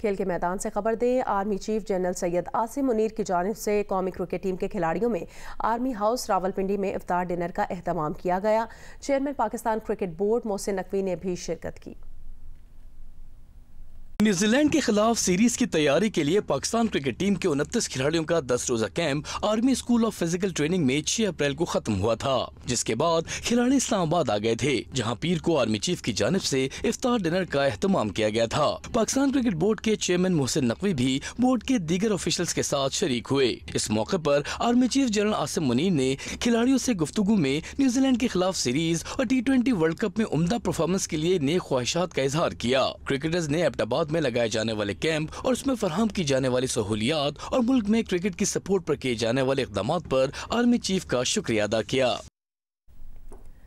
खेल के मैदान से खबर दें army chief general Syed Asim Munir की जानब से कौमी क्रिकेट टीम के खिलाड़ियों में आर्मी हाउस रावलपिंडी में इफ्तार डिनर का अहतमाम किया गया chairman Pakistan cricket board Mohsin Naqvi ने भी शिरकत की न्यूजीलैंड के खिलाफ सीरीज की तैयारी के लिए पाकिस्तान क्रिकेट टीम के उनतीस खिलाड़ियों का दस रोजा camp army school of physical training में 6 अप्रैल को खत्म हुआ था जिसके बाद खिलाड़ी इस्लामाबाद आ गए थे जहां पीर को आर्मी चीफ की जानब से इफ्तार डिनर का अहतमाम किया गया था पाकिस्तान क्रिकेट बोर्ड के चेयरमैन मोहसिन नकवी भी बोर्ड के दीगर ऑफिसल्स के साथ शरीक हुए इस मौके आरोप army chief general Asim Munir ने खिलाड़ियों ऐसी गुफ्तु में न्यूजीलैंड के खिलाफ सीरीज और टी वर्ल्ड कप में उमदा परफॉर्मेंस के लिए नए ख्वाहिशात का इजहार किया क्रिकेटर्स ने अहमदाबाद में लगाए जाने वाले कैंप और उसमें फराम की जाने वाली सहूलियात और मुल्क में क्रिकेट की सपोर्ट पर किए जाने वाले इकदाम पर आर्मी चीफ का शुक्रिया अदा किया